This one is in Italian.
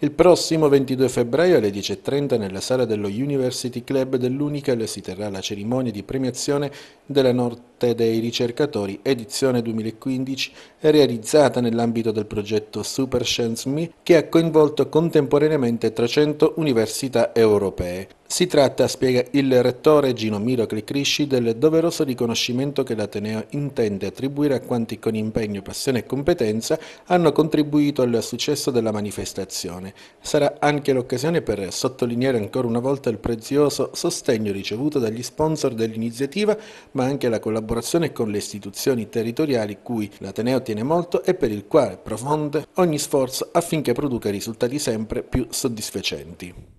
Il prossimo 22 febbraio alle 10.30 nella sala dello University Club dell'Unical si terrà la cerimonia di premiazione della Nord Notte dei ricercatori, edizione 2015, realizzata nell'ambito del progetto Super Science Me, che ha coinvolto contemporaneamente 300 università europee. Si tratta, spiega il rettore Gino Miro Cricrisci, del doveroso riconoscimento che l'Ateneo intende attribuire a quanti con impegno, passione e competenza hanno contribuito al successo della manifestazione. Sarà anche l'occasione per sottolineare ancora una volta il prezioso sostegno ricevuto dagli sponsor dell'iniziativa, ma anche la collaborazione collaborazione con le istituzioni territoriali cui l'Ateneo tiene molto e per il quale profonde ogni sforzo affinché produca risultati sempre più soddisfacenti.